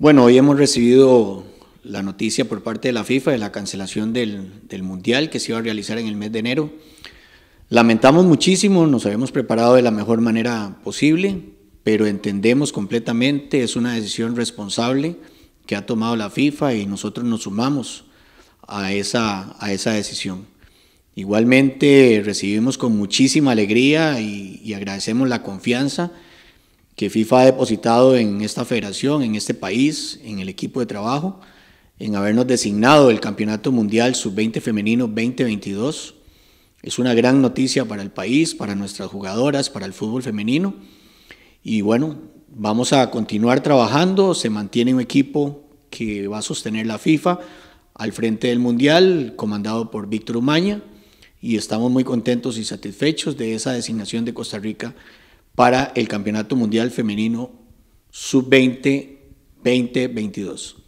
Bueno, hoy hemos recibido la noticia por parte de la FIFA de la cancelación del, Mundial que se iba a realizar en el mes de enero. Lamentamos muchísimo, nos habíamos preparado de la mejor manera posible, pero entendemos completamente, es una decisión responsable que ha tomado la FIFA y nosotros nos sumamos a esa, decisión. Igualmente recibimos con muchísima alegría y agradecemos la confianza que FIFA ha depositado en esta federación, en este país, en el equipo de trabajo, en habernos designado el Campeonato Mundial Sub-20 Femenino 2022. Es una gran noticia para el país, para nuestras jugadoras, para el fútbol femenino. Y bueno, vamos a continuar trabajando. Se mantiene un equipo que va a sostener la FIFA al frente del Mundial, comandado por Víctor Umaña. Y estamos muy contentos y satisfechos de esa designación de Costa Rica para el Campeonato Mundial Femenino Sub-20 2022.